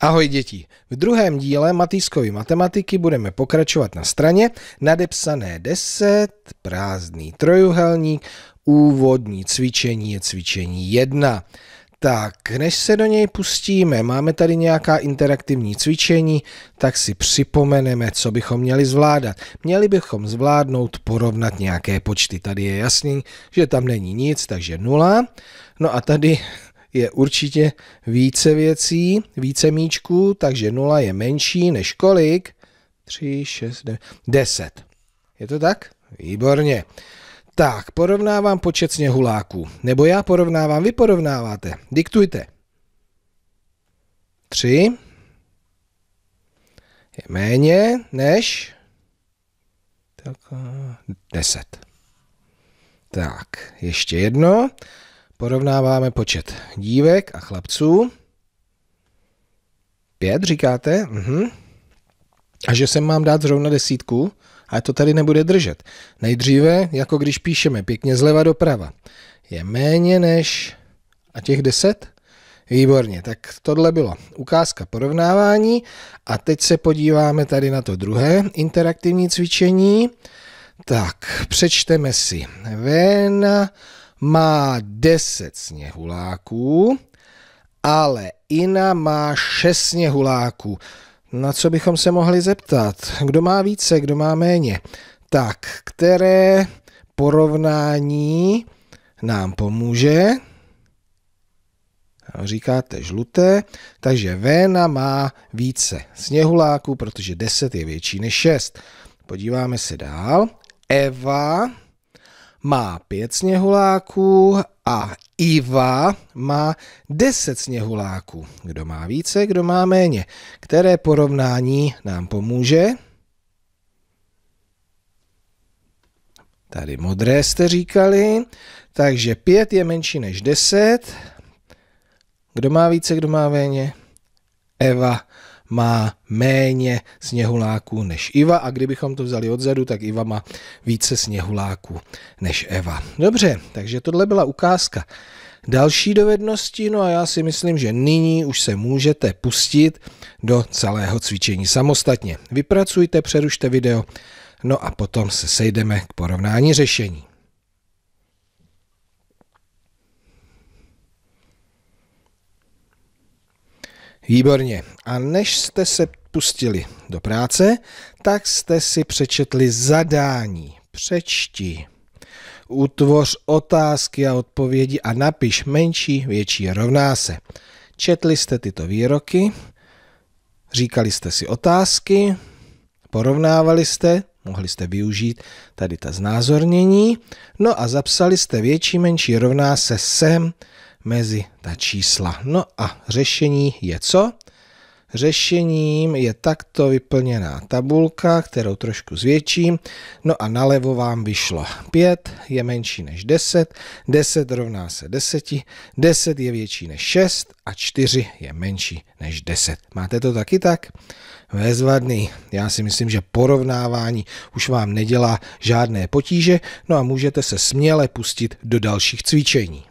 Ahoj děti, v druhém díle Matýskovy matematiky budeme pokračovat na straně nadepsané 10, prázdný trojuhelník, úvodní cvičení je cvičení 1. Tak, než se do něj pustíme, máme tady nějaká interaktivní cvičení, tak si připomeneme, co bychom měli zvládat. Měli bychom zvládnout porovnat nějaké počty. Tady je jasný, že tam není nic, takže nula. No a tady je určitě více věcí, více míčků, takže 0 je menší než kolik? 3, 6, 9, 10. Je to tak? Výborně. Tak, porovnávám počet sněhuláků. Nebo já porovnávám, vy porovnáváte. Diktujte. 3 je méně než 10. Tak, ještě jedno. Porovnáváme počet dívek a chlapců. Pět, říkáte? Mhm. A že sem mám dát zrovna desítku, A to tady nebude držet. Nejdříve, jako když píšeme pěkně zleva doprava, je méně než... A těch deset? Výborně, tak tohle bylo ukázka porovnávání a teď se podíváme tady na to druhé interaktivní cvičení. Tak, přečteme si. Vena má 10 sněhuláků, ale Ina má 6 sněhuláků. Na co bychom se mohli zeptat? Kdo má více, kdo má méně? Tak, které porovnání nám pomůže? Říkáte žluté, takže Véna má více sněhuláků, protože 10 je větší než 6. Podíváme se dál. Eva má pět sněhuláků a Iva má deset sněhuláků. Kdo má více, kdo má méně. Které porovnání nám pomůže? Tady modré jste říkali, takže 5 je menší než 10. Kdo má více, kdo má méně? Eva má méně sněhuláků než Iva a kdybychom to vzali odzadu, tak Iva má více sněhuláků než Eva. Dobře, takže tohle byla ukázka další dovednosti, no a já si myslím, že nyní už se můžete pustit do celého cvičení samostatně. Vypracujte, přerušte video, no a potom se sejdeme k porovnání řešení. Výborně. A než jste se pustili do práce, tak jste si přečetli zadání. Přečti. Utvoř otázky a odpovědi a napiš menší, větší rovná se. Četli jste tyto výroky, říkali jste si otázky, porovnávali jste, mohli jste využít tady ta znázornění, no a zapsali jste větší, menší rovná se sem, mezi ta čísla. No a řešení je co? Řešením je takto vyplněná tabulka, kterou trošku zvětším. No a nalevo vám vyšlo 5, je menší než 10, 10 rovná se 10, 10 je větší než 6 a 4 je menší než 10. Máte to taky tak? Vezvadný. Já si myslím, že porovnávání už vám nedělá žádné potíže, no a můžete se směle pustit do dalších cvičení.